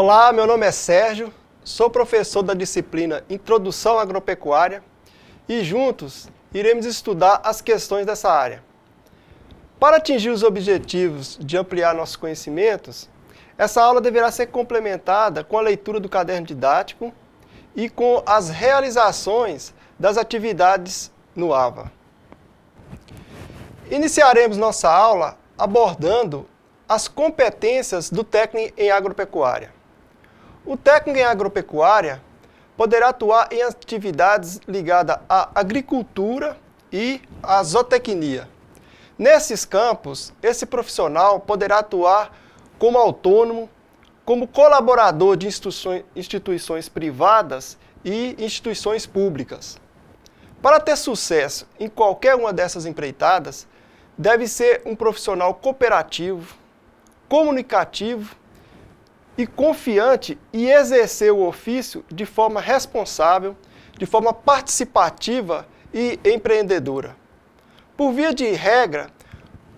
Olá, meu nome é Sérgio, sou professor da disciplina Introdução Agropecuária e juntos iremos estudar as questões dessa área. Para atingir os objetivos de ampliar nossos conhecimentos, essa aula deverá ser complementada com a leitura do caderno didático e com as realizações das atividades no AVA. Iniciaremos nossa aula abordando as competências do técnico em agropecuária. O técnico em agropecuária poderá atuar em atividades ligadas à agricultura e à zootecnia. Nesses campos, esse profissional poderá atuar como autônomo, como colaborador de instituições privadas e instituições públicas. Para ter sucesso em qualquer uma dessas empreitadas, deve ser um profissional cooperativo, comunicativo e confiante e exercer o ofício de forma responsável, de forma participativa e empreendedora. Por via de regra,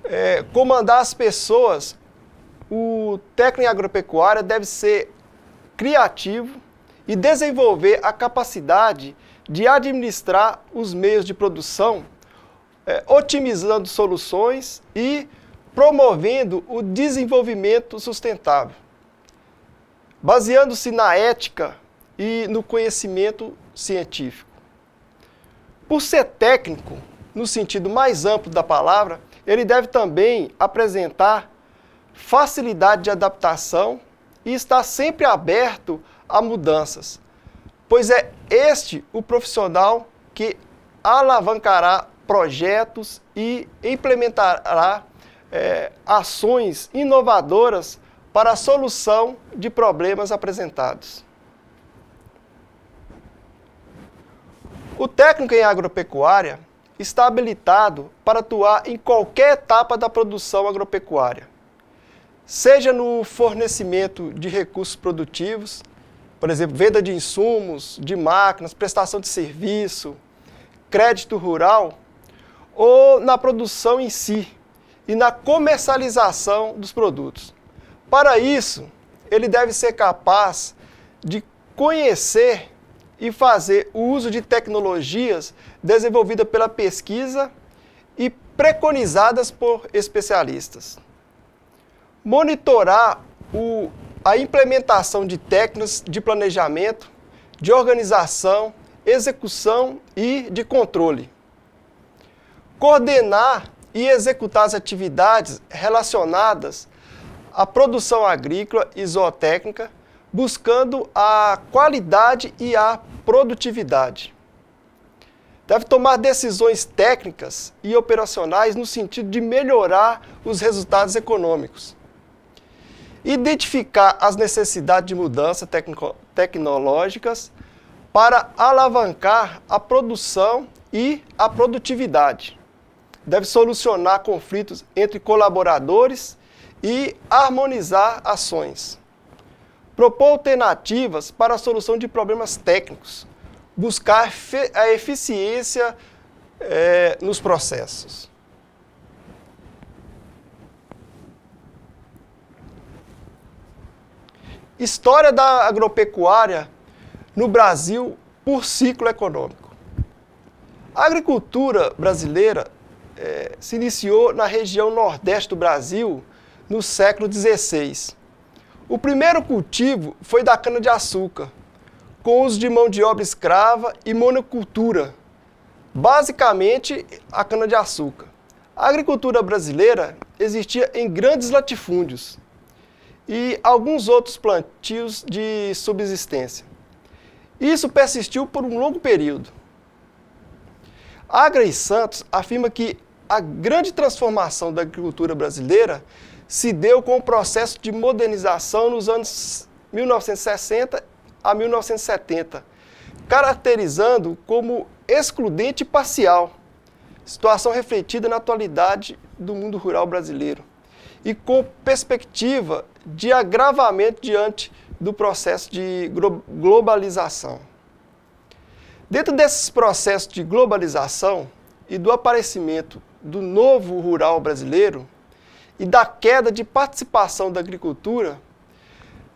é, comandar as pessoas, o técnico em agropecuária deve ser criativo e desenvolver a capacidade de administrar os meios de produção, é, otimizando soluções e promovendo o desenvolvimento sustentável baseando-se na ética e no conhecimento científico. Por ser técnico, no sentido mais amplo da palavra, ele deve também apresentar facilidade de adaptação e estar sempre aberto a mudanças, pois é este o profissional que alavancará projetos e implementará é, ações inovadoras para a solução de problemas apresentados. O técnico em agropecuária está habilitado para atuar em qualquer etapa da produção agropecuária, seja no fornecimento de recursos produtivos, por exemplo, venda de insumos, de máquinas, prestação de serviço, crédito rural, ou na produção em si e na comercialização dos produtos. Para isso, ele deve ser capaz de conhecer e fazer o uso de tecnologias desenvolvidas pela pesquisa e preconizadas por especialistas. Monitorar o, a implementação de técnicas de planejamento, de organização, execução e de controle. Coordenar e executar as atividades relacionadas a produção agrícola e zootécnica, buscando a qualidade e a produtividade. Deve tomar decisões técnicas e operacionais no sentido de melhorar os resultados econômicos. Identificar as necessidades de mudança tecno tecnológicas para alavancar a produção e a produtividade. Deve solucionar conflitos entre colaboradores e harmonizar ações. Propor alternativas para a solução de problemas técnicos. Buscar a eficiência é, nos processos. História da agropecuária no Brasil por ciclo econômico. A agricultura brasileira é, se iniciou na região nordeste do Brasil no século XVI. O primeiro cultivo foi da cana-de-açúcar, com uso de mão de obra escrava e monocultura, basicamente a cana-de-açúcar. A agricultura brasileira existia em grandes latifúndios e alguns outros plantios de subsistência. Isso persistiu por um longo período. Agra e Santos afirma que a grande transformação da agricultura brasileira se deu com o processo de modernização nos anos 1960 a 1970, caracterizando como excludente parcial, situação refletida na atualidade do mundo rural brasileiro, e com perspectiva de agravamento diante do processo de globalização. Dentro desses processos de globalização e do aparecimento do novo rural brasileiro e da queda de participação da agricultura,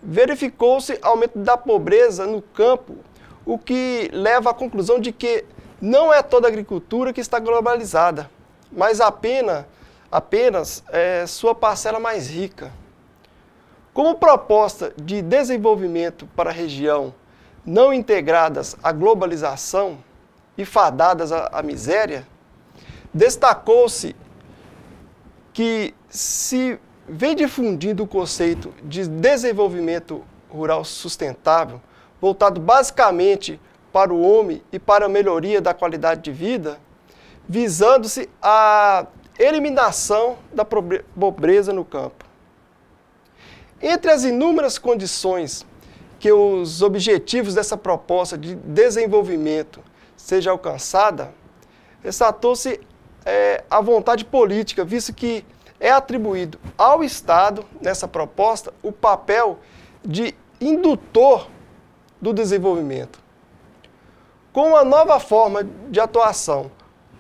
verificou-se aumento da pobreza no campo, o que leva à conclusão de que não é toda a agricultura que está globalizada, mas apenas, apenas é, sua parcela mais rica. Como proposta de desenvolvimento para a região não integradas à globalização e fadadas à, à miséria, destacou-se que se vem difundindo o conceito de desenvolvimento rural sustentável, voltado basicamente para o homem e para a melhoria da qualidade de vida, visando-se a eliminação da pobreza no campo. Entre as inúmeras condições que os objetivos dessa proposta de desenvolvimento seja alcançada, ressaltou-se é, a vontade política, visto que é atribuído ao Estado, nessa proposta, o papel de indutor do desenvolvimento. Com uma nova forma de atuação,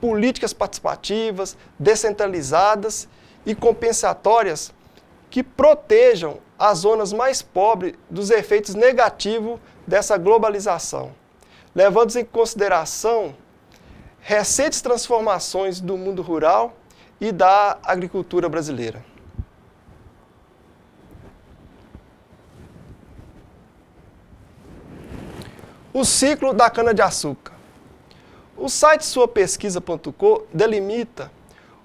políticas participativas, descentralizadas e compensatórias que protejam as zonas mais pobres dos efeitos negativos dessa globalização, levando em consideração recentes transformações do mundo rural e da agricultura brasileira. O ciclo da cana-de-açúcar. O site suapesquisa.com delimita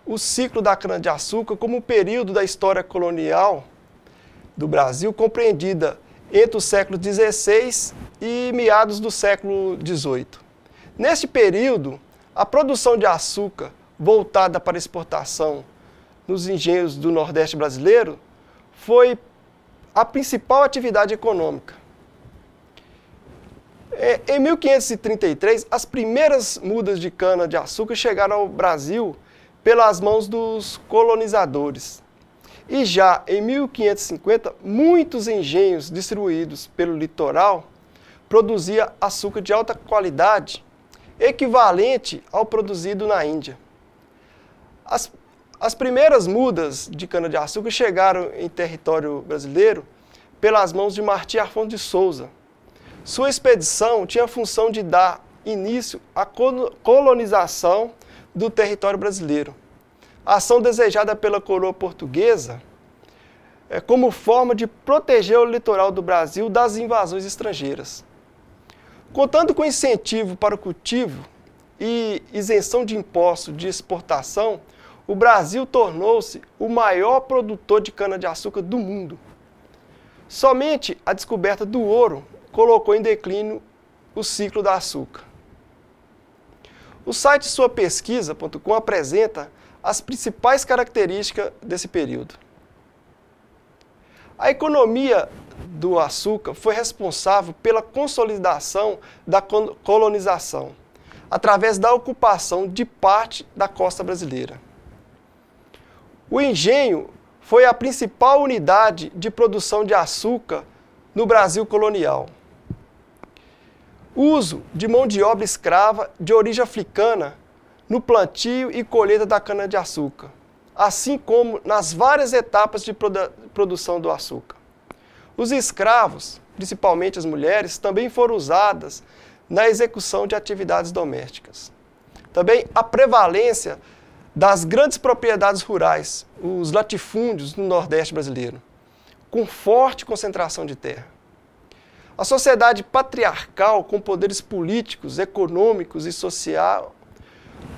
o ciclo da cana-de-açúcar como um período da história colonial do Brasil compreendida entre o século XVI e meados do século XVIII. Neste período, a produção de açúcar voltada para exportação nos engenhos do Nordeste brasileiro foi a principal atividade econômica. É, em 1533, as primeiras mudas de cana-de-açúcar chegaram ao Brasil pelas mãos dos colonizadores. E já em 1550, muitos engenhos distribuídos pelo litoral produziam açúcar de alta qualidade equivalente ao produzido na Índia. As, as primeiras mudas de cana-de-açúcar chegaram em território brasileiro pelas mãos de Martim Afonso de Souza. Sua expedição tinha a função de dar início à colonização do território brasileiro. A ação desejada pela coroa portuguesa é, como forma de proteger o litoral do Brasil das invasões estrangeiras. Contando com incentivo para o cultivo e isenção de impostos de exportação, o Brasil tornou-se o maior produtor de cana-de-açúcar do mundo. Somente a descoberta do ouro colocou em declínio o ciclo da açúcar. O site suapesquisa.com apresenta as principais características desse período. A economia do açúcar foi responsável pela consolidação da colonização, através da ocupação de parte da costa brasileira. O engenho foi a principal unidade de produção de açúcar no Brasil colonial. Uso de mão de obra escrava de origem africana no plantio e colheita da cana-de-açúcar, assim como nas várias etapas de produção do açúcar. Os escravos, principalmente as mulheres, também foram usadas na execução de atividades domésticas. Também a prevalência das grandes propriedades rurais, os latifúndios no Nordeste brasileiro, com forte concentração de terra. A sociedade patriarcal, com poderes políticos, econômicos e social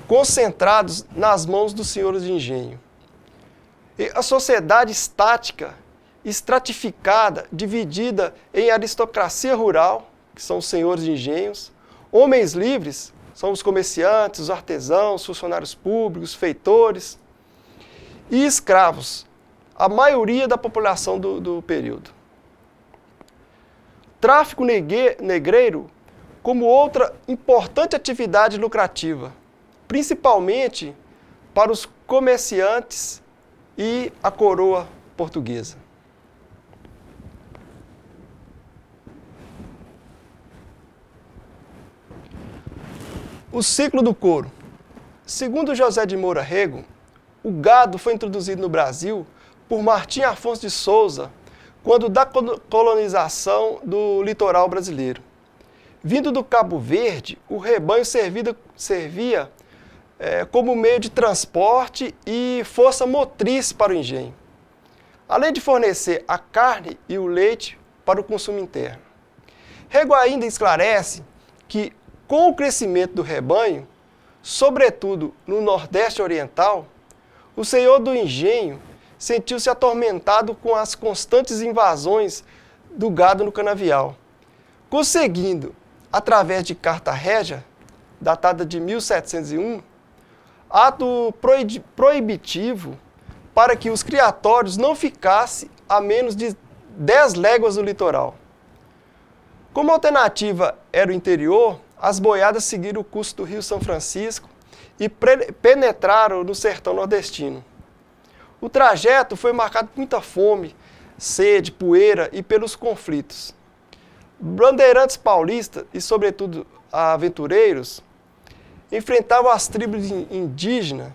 concentrados nas mãos dos senhores de engenho. E a sociedade estática, estratificada, dividida em aristocracia rural, que são os senhores de engenhos, homens livres, são os comerciantes, os artesãos, funcionários públicos, feitores, e escravos, a maioria da população do, do período. Tráfico negreiro como outra importante atividade lucrativa, principalmente para os comerciantes e a coroa portuguesa. O ciclo do couro. Segundo José de Moura Rego, o gado foi introduzido no Brasil por Martim Afonso de Souza, quando da colonização do litoral brasileiro. Vindo do Cabo Verde, o rebanho servido, servia é, como meio de transporte e força motriz para o engenho, além de fornecer a carne e o leite para o consumo interno. Rego ainda esclarece que com o crescimento do rebanho, sobretudo no Nordeste Oriental, o senhor do engenho sentiu-se atormentado com as constantes invasões do gado no canavial, conseguindo, através de Carta Régia, datada de 1701, ato proibitivo para que os criatórios não ficassem a menos de 10 léguas do litoral. Como alternativa era o interior, as boiadas seguiram o curso do Rio São Francisco e penetraram no sertão nordestino. O trajeto foi marcado por muita fome, sede, poeira e pelos conflitos. Bandeirantes paulistas e, sobretudo, aventureiros enfrentavam as tribos indígenas,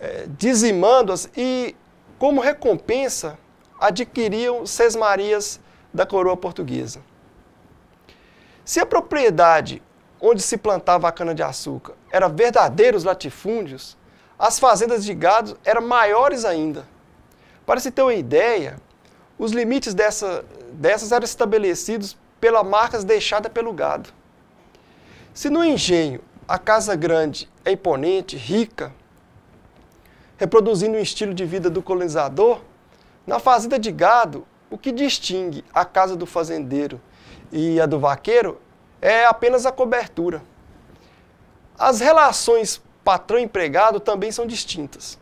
eh, dizimando-as e, como recompensa, adquiriam sesmarias da coroa portuguesa. Se a propriedade onde se plantava a cana-de-açúcar eram verdadeiros latifúndios, as fazendas de gado eram maiores ainda. Para se ter uma ideia, os limites dessa, dessas eram estabelecidos pelas marcas deixadas pelo gado. Se no engenho a casa grande é imponente, rica, reproduzindo o estilo de vida do colonizador, na fazenda de gado, o que distingue a casa do fazendeiro e a do vaqueiro é apenas a cobertura. As relações patrão-empregado também são distintas.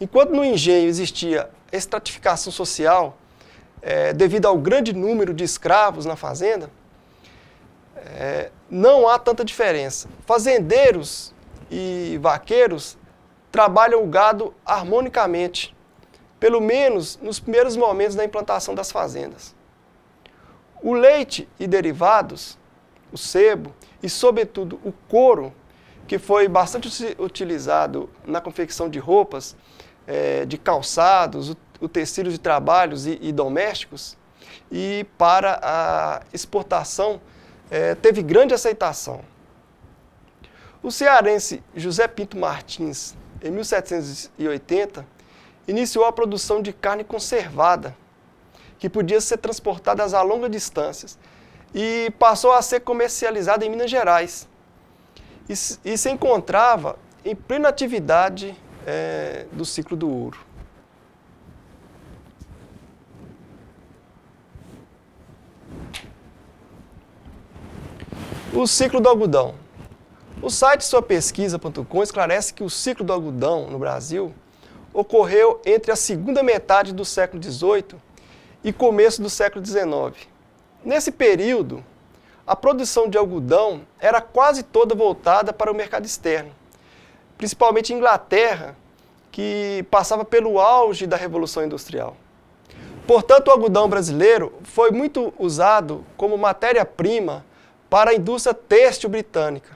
Enquanto no engenho existia estratificação social, é, devido ao grande número de escravos na fazenda, é, não há tanta diferença. Fazendeiros e vaqueiros trabalham o gado harmonicamente, pelo menos nos primeiros momentos da implantação das fazendas. O leite e derivados o sebo e, sobretudo, o couro, que foi bastante utilizado na confecção de roupas, é, de calçados, utensílios de trabalhos e, e domésticos, e para a exportação é, teve grande aceitação. O cearense José Pinto Martins, em 1780, iniciou a produção de carne conservada, que podia ser transportada a longas distâncias e passou a ser comercializada em Minas Gerais. E, e se encontrava em plena atividade é, do ciclo do ouro. O ciclo do algodão. O site suapesquisa.com esclarece que o ciclo do algodão no Brasil ocorreu entre a segunda metade do século XVIII e começo do século XIX. Nesse período, a produção de algodão era quase toda voltada para o mercado externo, principalmente Inglaterra, que passava pelo auge da Revolução Industrial. Portanto, o algodão brasileiro foi muito usado como matéria-prima para a indústria têxtil britânica.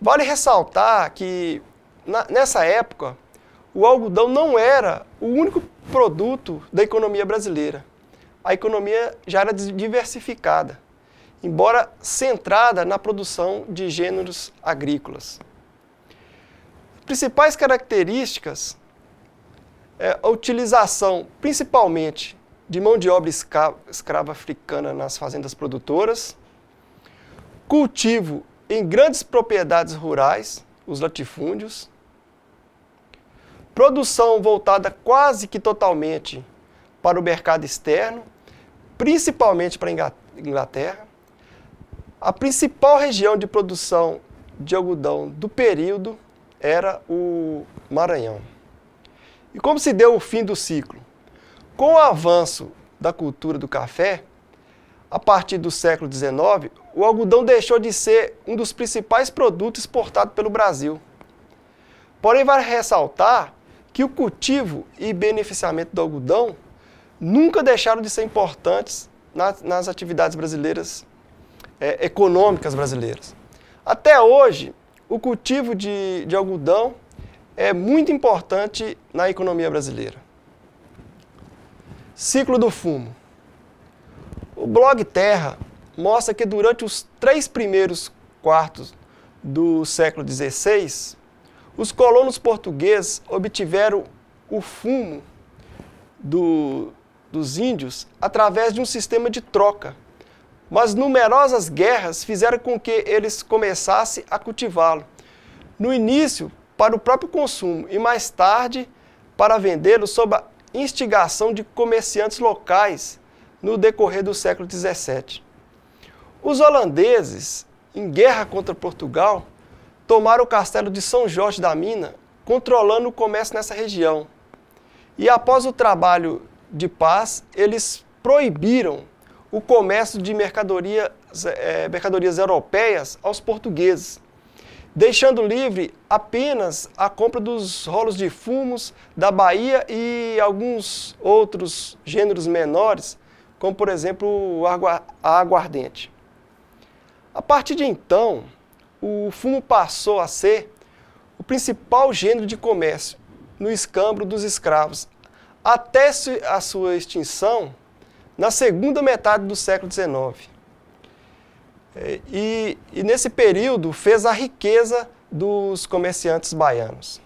Vale ressaltar que, na, nessa época, o algodão não era o único produto da economia brasileira a economia já era diversificada, embora centrada na produção de gêneros agrícolas. Principais características é a utilização, principalmente, de mão de obra escrava africana nas fazendas produtoras, cultivo em grandes propriedades rurais, os latifúndios, produção voltada quase que totalmente para o mercado externo, principalmente para a Inglaterra. A principal região de produção de algodão do período era o Maranhão. E como se deu o fim do ciclo? Com o avanço da cultura do café, a partir do século XIX, o algodão deixou de ser um dos principais produtos exportados pelo Brasil. Porém, vale ressaltar que o cultivo e beneficiamento do algodão nunca deixaram de ser importantes nas, nas atividades brasileiras, é, econômicas brasileiras. Até hoje, o cultivo de, de algodão é muito importante na economia brasileira. Ciclo do fumo. O blog Terra mostra que durante os três primeiros quartos do século XVI, os colonos portugueses obtiveram o fumo do, dos índios através de um sistema de troca, mas numerosas guerras fizeram com que eles começassem a cultivá-lo. No início, para o próprio consumo e mais tarde para vendê-lo sob a instigação de comerciantes locais no decorrer do século XVII. Os holandeses, em guerra contra Portugal, tomaram o castelo de São Jorge da Mina, controlando o comércio nessa região. E após o trabalho de paz, eles proibiram o comércio de mercadorias, é, mercadorias europeias aos portugueses, deixando livre apenas a compra dos rolos de fumos da Bahia e alguns outros gêneros menores, como por exemplo a aguardente. A partir de então, o fumo passou a ser o principal gênero de comércio no escambro dos escravos até a sua extinção na segunda metade do século XIX. É, e, e nesse período fez a riqueza dos comerciantes baianos.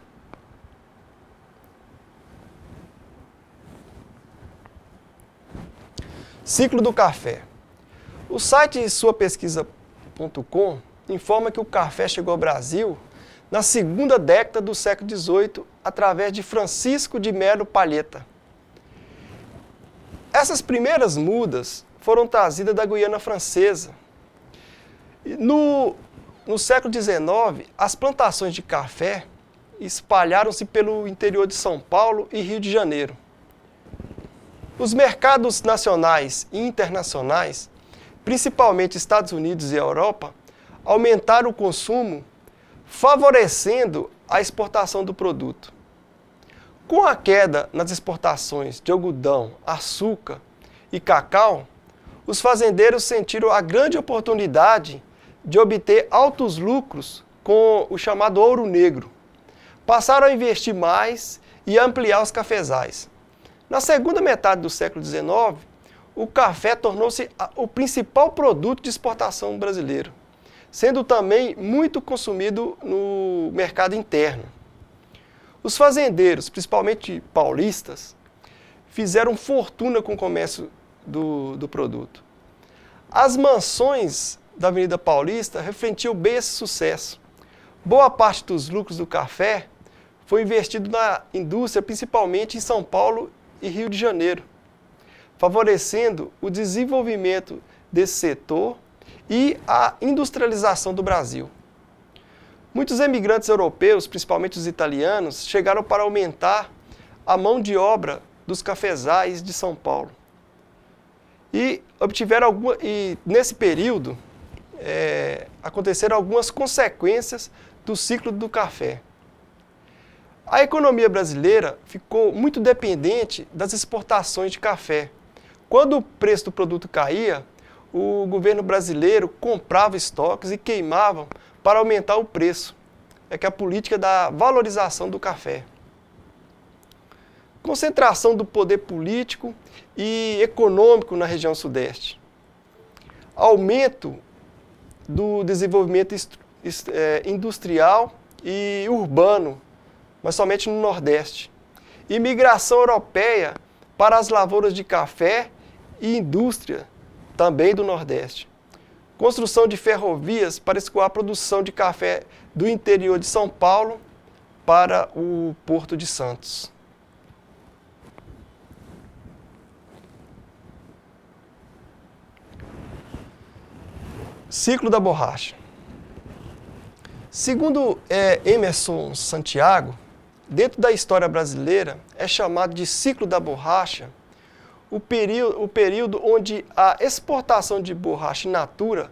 Ciclo do café. O site suapesquisa.com informa que o café chegou ao Brasil na segunda década do século XVIII através de Francisco de Melo Palheta. Essas primeiras mudas foram trazidas da Guiana Francesa. No, no século XIX, as plantações de café espalharam-se pelo interior de São Paulo e Rio de Janeiro. Os mercados nacionais e internacionais, principalmente Estados Unidos e Europa, aumentaram o consumo favorecendo a exportação do produto. Com a queda nas exportações de algodão, açúcar e cacau, os fazendeiros sentiram a grande oportunidade de obter altos lucros com o chamado ouro negro. Passaram a investir mais e ampliar os cafezais. Na segunda metade do século XIX, o café tornou-se o principal produto de exportação brasileiro sendo também muito consumido no mercado interno. Os fazendeiros, principalmente paulistas, fizeram fortuna com o comércio do, do produto. As mansões da Avenida Paulista refletiam bem esse sucesso. Boa parte dos lucros do café foi investido na indústria, principalmente em São Paulo e Rio de Janeiro, favorecendo o desenvolvimento desse setor e a industrialização do Brasil. Muitos emigrantes europeus, principalmente os italianos, chegaram para aumentar a mão de obra dos cafezais de São Paulo. E obtiveram alguma, e nesse período é, aconteceram algumas consequências do ciclo do café. A economia brasileira ficou muito dependente das exportações de café. Quando o preço do produto caía, o governo brasileiro comprava estoques e queimava para aumentar o preço. É que a política da valorização do café. Concentração do poder político e econômico na região sudeste. Aumento do desenvolvimento é, industrial e urbano, mas somente no Nordeste. Imigração europeia para as lavouras de café e indústria também do Nordeste. Construção de ferrovias para escoar a produção de café do interior de São Paulo para o Porto de Santos. Ciclo da borracha. Segundo é, Emerson Santiago, dentro da história brasileira é chamado de ciclo da borracha o período, o período onde a exportação de borracha in natura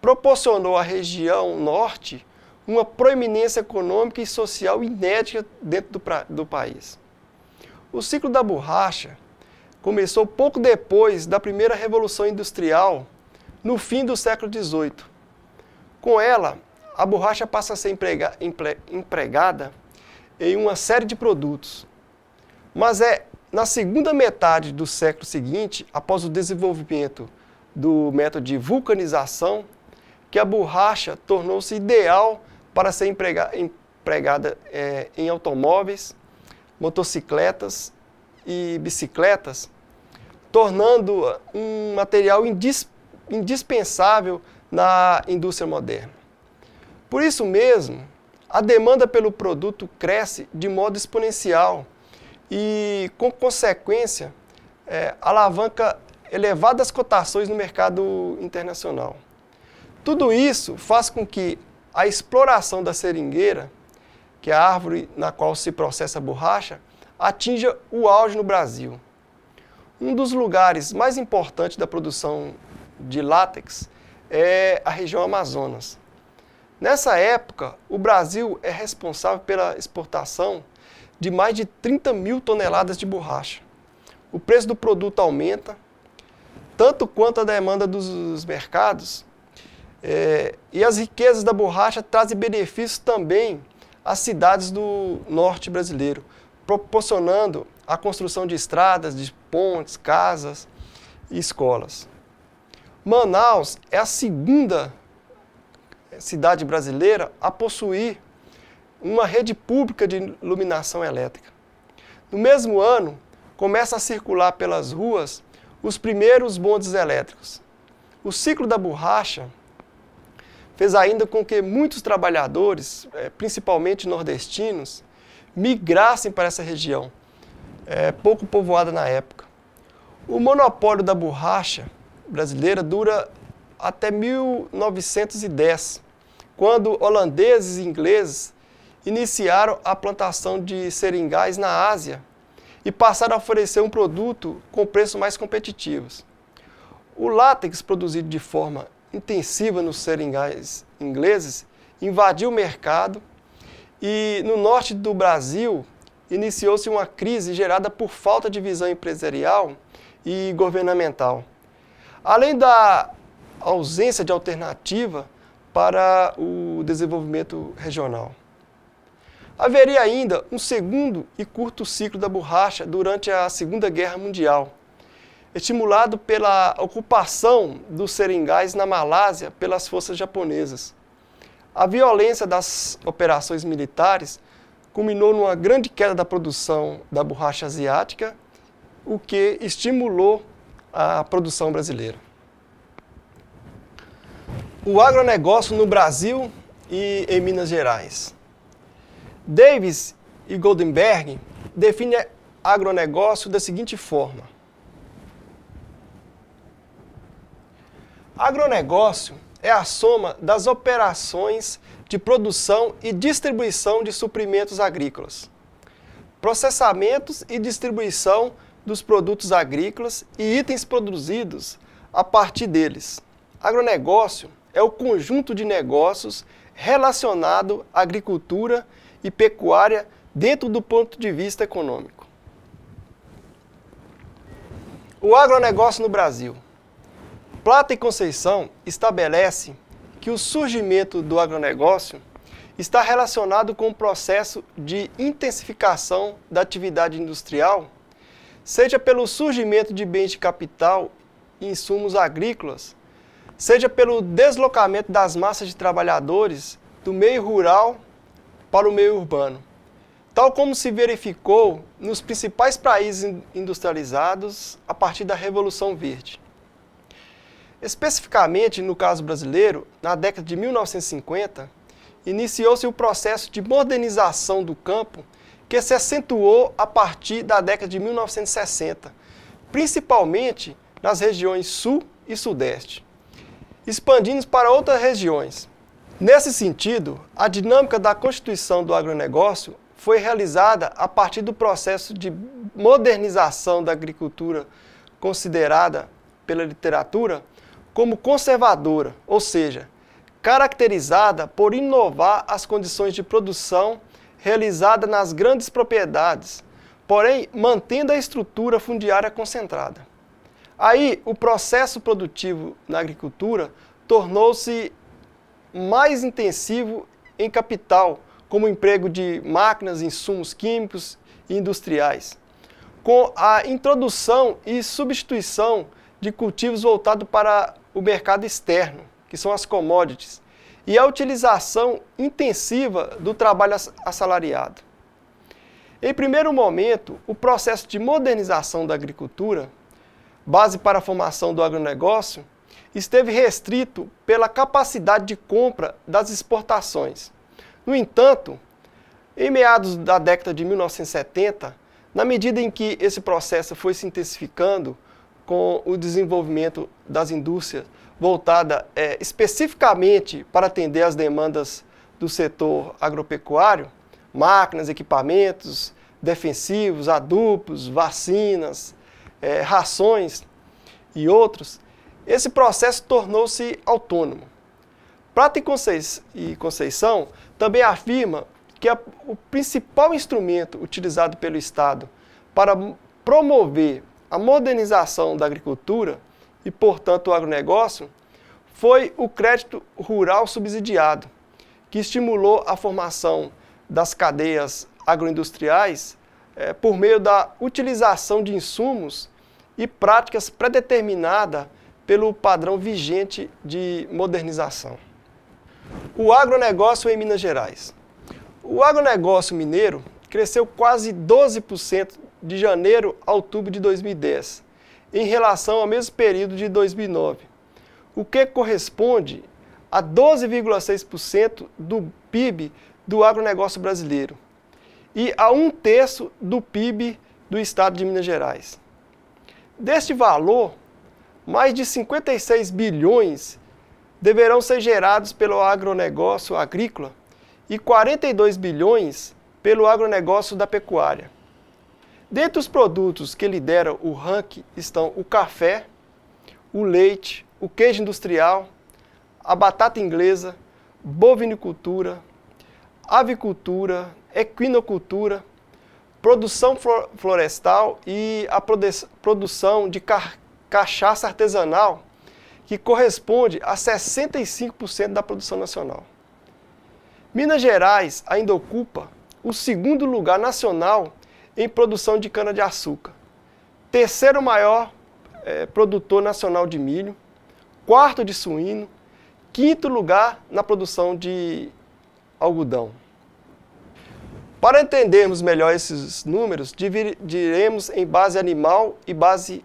proporcionou à região norte uma proeminência econômica e social inédita dentro do, do país. O ciclo da borracha começou pouco depois da primeira Revolução Industrial, no fim do século XVIII. Com ela, a borracha passa a ser emprega, empregada em uma série de produtos, mas é na segunda metade do século seguinte, após o desenvolvimento do método de vulcanização, que a borracha tornou-se ideal para ser emprega empregada é, em automóveis, motocicletas e bicicletas, tornando um material indis indispensável na indústria moderna. Por isso mesmo, a demanda pelo produto cresce de modo exponencial e, com consequência, é, alavanca elevadas cotações no mercado internacional. Tudo isso faz com que a exploração da seringueira, que é a árvore na qual se processa a borracha, atinja o auge no Brasil. Um dos lugares mais importantes da produção de látex é a região Amazonas. Nessa época, o Brasil é responsável pela exportação de mais de 30 mil toneladas de borracha. O preço do produto aumenta, tanto quanto a demanda dos mercados, é, e as riquezas da borracha trazem benefícios também às cidades do norte brasileiro, proporcionando a construção de estradas, de pontes, casas e escolas. Manaus é a segunda cidade brasileira a possuir uma rede pública de iluminação elétrica. No mesmo ano, começa a circular pelas ruas os primeiros bondes elétricos. O ciclo da borracha fez ainda com que muitos trabalhadores, eh, principalmente nordestinos, migrassem para essa região, eh, pouco povoada na época. O monopólio da borracha brasileira dura até 1910, quando holandeses e ingleses iniciaram a plantação de seringais na Ásia e passaram a oferecer um produto com preços mais competitivos. O látex produzido de forma intensiva nos seringais ingleses invadiu o mercado e no norte do Brasil iniciou-se uma crise gerada por falta de visão empresarial e governamental. Além da ausência de alternativa para o desenvolvimento regional. Haveria ainda um segundo e curto ciclo da borracha durante a Segunda Guerra Mundial, estimulado pela ocupação dos seringais na Malásia pelas forças japonesas. A violência das operações militares culminou numa grande queda da produção da borracha asiática, o que estimulou a produção brasileira. O agronegócio no Brasil e em Minas Gerais. Davis e Goldenberg definem agronegócio da seguinte forma. Agronegócio é a soma das operações de produção e distribuição de suprimentos agrícolas, processamentos e distribuição dos produtos agrícolas e itens produzidos a partir deles. Agronegócio é o conjunto de negócios relacionado à agricultura e e pecuária dentro do ponto de vista econômico. O agronegócio no Brasil. Plata e Conceição estabelece que o surgimento do agronegócio está relacionado com o processo de intensificação da atividade industrial, seja pelo surgimento de bens de capital e insumos agrícolas, seja pelo deslocamento das massas de trabalhadores do meio rural para o meio urbano, tal como se verificou nos principais países industrializados a partir da Revolução Verde. Especificamente, no caso brasileiro, na década de 1950, iniciou-se o processo de modernização do campo que se acentuou a partir da década de 1960, principalmente nas regiões Sul e Sudeste, expandindo para outras regiões, Nesse sentido, a dinâmica da constituição do agronegócio foi realizada a partir do processo de modernização da agricultura considerada pela literatura como conservadora, ou seja, caracterizada por inovar as condições de produção realizada nas grandes propriedades, porém mantendo a estrutura fundiária concentrada. Aí, o processo produtivo na agricultura tornou-se mais intensivo em capital, como o emprego de máquinas, insumos químicos e industriais. Com a introdução e substituição de cultivos voltados para o mercado externo, que são as commodities, e a utilização intensiva do trabalho assalariado. Em primeiro momento, o processo de modernização da agricultura, base para a formação do agronegócio, esteve restrito pela capacidade de compra das exportações. No entanto, em meados da década de 1970, na medida em que esse processo foi se intensificando com o desenvolvimento das indústrias voltada é, especificamente para atender às demandas do setor agropecuário, máquinas, equipamentos, defensivos, adubos, vacinas, é, rações e outros, esse processo tornou-se autônomo. Prata e Conceição também afirma que a, o principal instrumento utilizado pelo Estado para promover a modernização da agricultura e, portanto, o agronegócio foi o crédito rural subsidiado, que estimulou a formação das cadeias agroindustriais é, por meio da utilização de insumos e práticas predeterminadas pelo padrão vigente de modernização. O agronegócio em Minas Gerais. O agronegócio mineiro cresceu quase 12% de janeiro a outubro de 2010, em relação ao mesmo período de 2009, o que corresponde a 12,6% do PIB do agronegócio brasileiro e a um terço do PIB do estado de Minas Gerais. Deste valor, mais de 56 bilhões deverão ser gerados pelo agronegócio agrícola e 42 bilhões pelo agronegócio da pecuária. Dentre os produtos que lideram o ranking estão o café, o leite, o queijo industrial, a batata inglesa, bovinicultura, avicultura, equinocultura, produção florestal e a produção de car cachaça artesanal, que corresponde a 65% da produção nacional. Minas Gerais ainda ocupa o segundo lugar nacional em produção de cana-de-açúcar, terceiro maior é, produtor nacional de milho, quarto de suíno, quinto lugar na produção de algodão. Para entendermos melhor esses números, dividiremos em base animal e base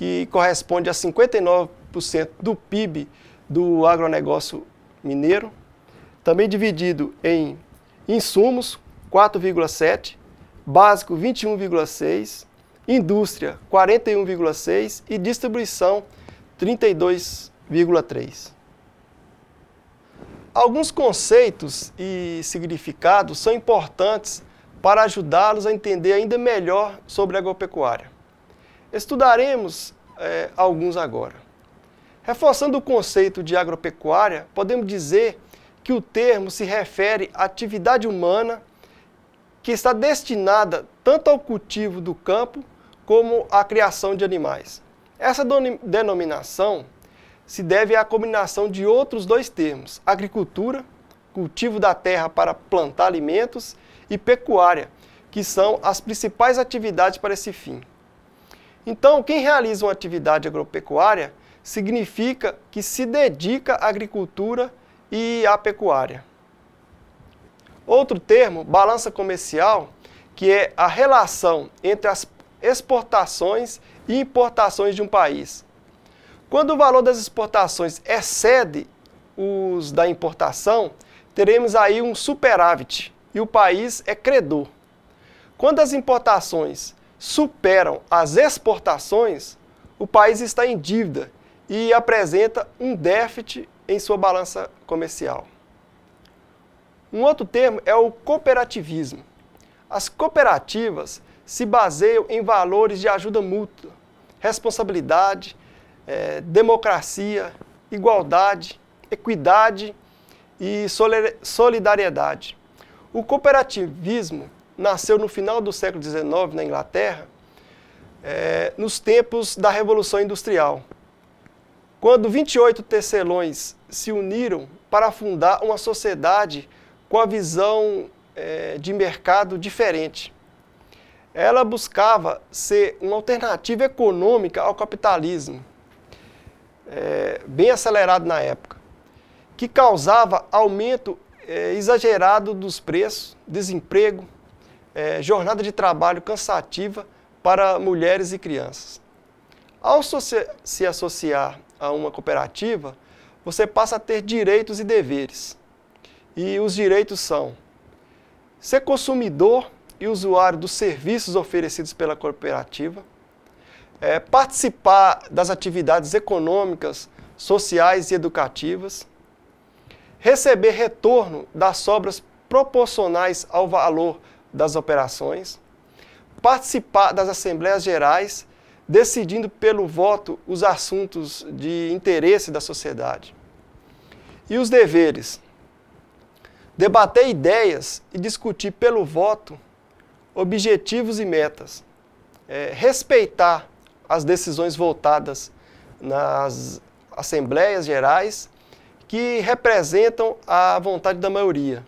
que corresponde a 59% do PIB do agronegócio mineiro, também dividido em insumos, 4,7%, básico, 21,6%, indústria, 41,6% e distribuição, 32,3%. Alguns conceitos e significados são importantes para ajudá-los a entender ainda melhor sobre a agropecuária. Estudaremos é, alguns agora. Reforçando o conceito de agropecuária, podemos dizer que o termo se refere à atividade humana que está destinada tanto ao cultivo do campo como à criação de animais. Essa denominação se deve à combinação de outros dois termos: agricultura, cultivo da terra para plantar alimentos, e pecuária, que são as principais atividades para esse fim. Então, quem realiza uma atividade agropecuária significa que se dedica à agricultura e à pecuária. Outro termo, balança comercial, que é a relação entre as exportações e importações de um país. Quando o valor das exportações excede os da importação, teremos aí um superávit e o país é credor. Quando as importações superam as exportações, o país está em dívida e apresenta um déficit em sua balança comercial. Um outro termo é o cooperativismo. As cooperativas se baseiam em valores de ajuda mútua, responsabilidade, eh, democracia, igualdade, equidade e solidariedade. O cooperativismo nasceu no final do século XIX na Inglaterra, é, nos tempos da Revolução Industrial, quando 28 tecelões se uniram para fundar uma sociedade com a visão é, de mercado diferente. Ela buscava ser uma alternativa econômica ao capitalismo, é, bem acelerado na época, que causava aumento é, exagerado dos preços, desemprego, é, jornada de trabalho cansativa para mulheres e crianças. Ao se associar a uma cooperativa, você passa a ter direitos e deveres. E os direitos são ser consumidor e usuário dos serviços oferecidos pela cooperativa, é, participar das atividades econômicas, sociais e educativas, receber retorno das sobras proporcionais ao valor das operações, participar das assembleias gerais, decidindo pelo voto os assuntos de interesse da sociedade. E os deveres? Debater ideias e discutir pelo voto objetivos e metas. É, respeitar as decisões voltadas nas assembleias gerais que representam a vontade da maioria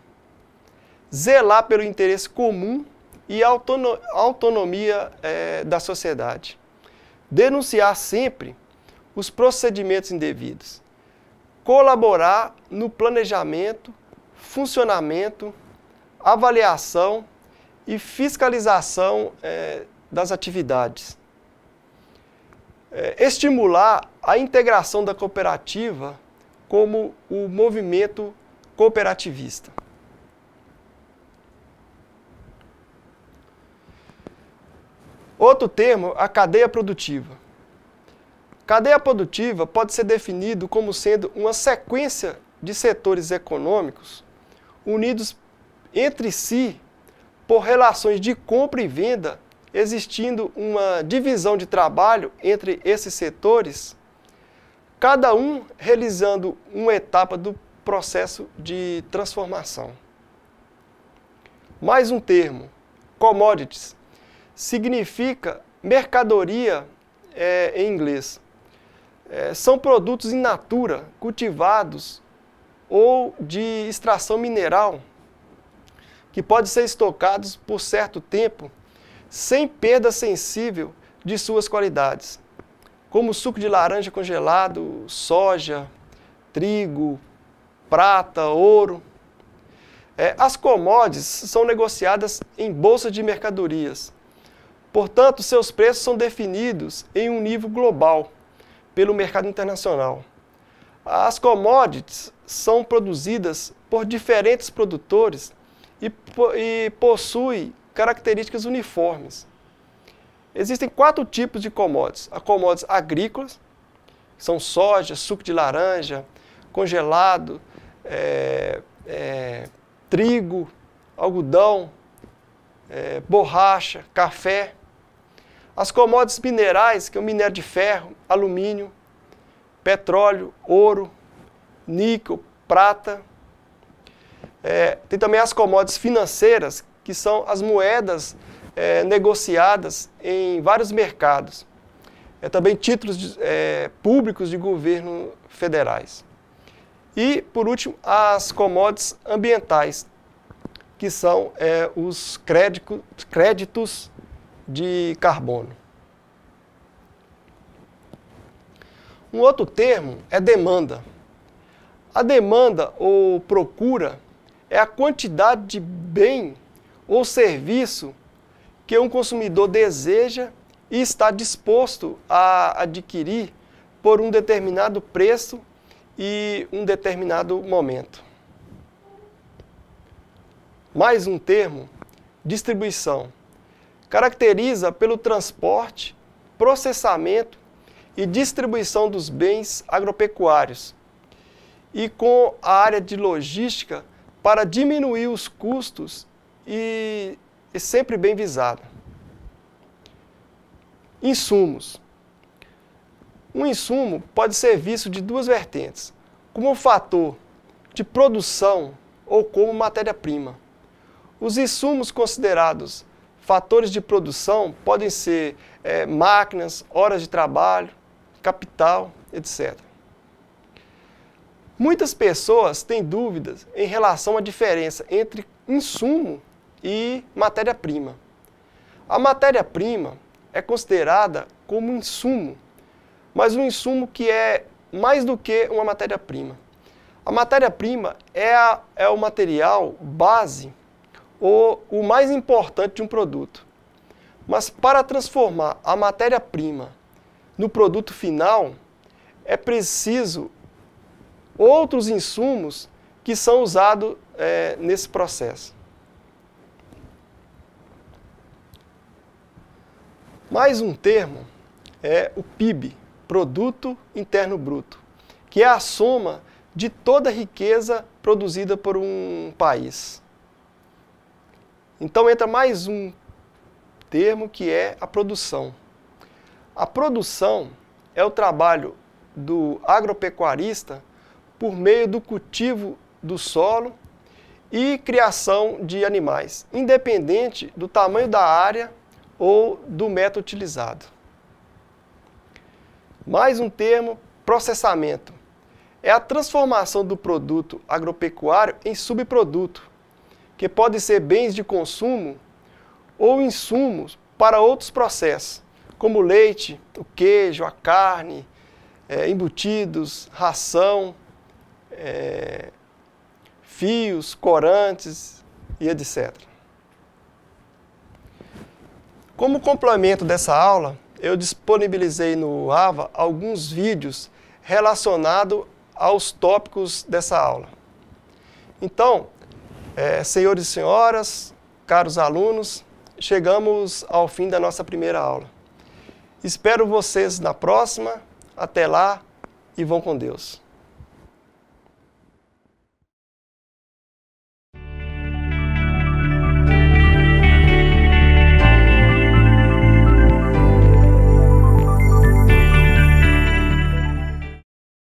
zelar pelo interesse comum e autonomia é, da sociedade. Denunciar sempre os procedimentos indevidos. Colaborar no planejamento, funcionamento, avaliação e fiscalização é, das atividades. É, estimular a integração da cooperativa como o movimento cooperativista. Outro termo, a cadeia produtiva. Cadeia produtiva pode ser definido como sendo uma sequência de setores econômicos unidos entre si por relações de compra e venda, existindo uma divisão de trabalho entre esses setores, cada um realizando uma etapa do processo de transformação. Mais um termo, commodities significa mercadoria é, em inglês. É, são produtos in natura, cultivados ou de extração mineral, que podem ser estocados por certo tempo, sem perda sensível de suas qualidades, como suco de laranja congelado, soja, trigo, prata, ouro. É, as commodities são negociadas em bolsas de mercadorias Portanto, seus preços são definidos em um nível global, pelo mercado internacional. As commodities são produzidas por diferentes produtores e, e possuem características uniformes. Existem quatro tipos de commodities. A commodities agrícolas, que são soja, suco de laranja, congelado, é, é, trigo, algodão, é, borracha, café. As commodities minerais, que é o minério de ferro, alumínio, petróleo, ouro, níquel, prata. É, tem também as commodities financeiras, que são as moedas é, negociadas em vários mercados. É, também títulos de, é, públicos de governo federais. E, por último, as commodities ambientais, que são é, os crédito, créditos de carbono. Um outro termo é demanda. A demanda ou procura é a quantidade de bem ou serviço que um consumidor deseja e está disposto a adquirir por um determinado preço e um determinado momento. Mais um termo: distribuição Caracteriza pelo transporte, processamento e distribuição dos bens agropecuários e com a área de logística para diminuir os custos e, e sempre bem visada. Insumos. Um insumo pode ser visto de duas vertentes, como um fator de produção ou como matéria-prima. Os insumos considerados fatores de produção podem ser é, máquinas, horas de trabalho, capital, etc. Muitas pessoas têm dúvidas em relação à diferença entre insumo e matéria-prima. A matéria-prima é considerada como insumo, mas um insumo que é mais do que uma matéria-prima. A matéria-prima é, é o material base o, o mais importante de um produto. Mas para transformar a matéria-prima no produto final, é preciso outros insumos que são usados é, nesse processo. Mais um termo é o PIB, Produto Interno Bruto, que é a soma de toda a riqueza produzida por um país. Então entra mais um termo que é a produção. A produção é o trabalho do agropecuarista por meio do cultivo do solo e criação de animais, independente do tamanho da área ou do método utilizado. Mais um termo, processamento. É a transformação do produto agropecuário em subproduto, que podem ser bens de consumo ou insumos para outros processos, como o leite, o queijo, a carne, é, embutidos, ração, é, fios, corantes e etc. Como complemento dessa aula, eu disponibilizei no AVA alguns vídeos relacionados aos tópicos dessa aula. Então, é, senhores e senhoras, caros alunos, chegamos ao fim da nossa primeira aula. Espero vocês na próxima. Até lá e vão com Deus.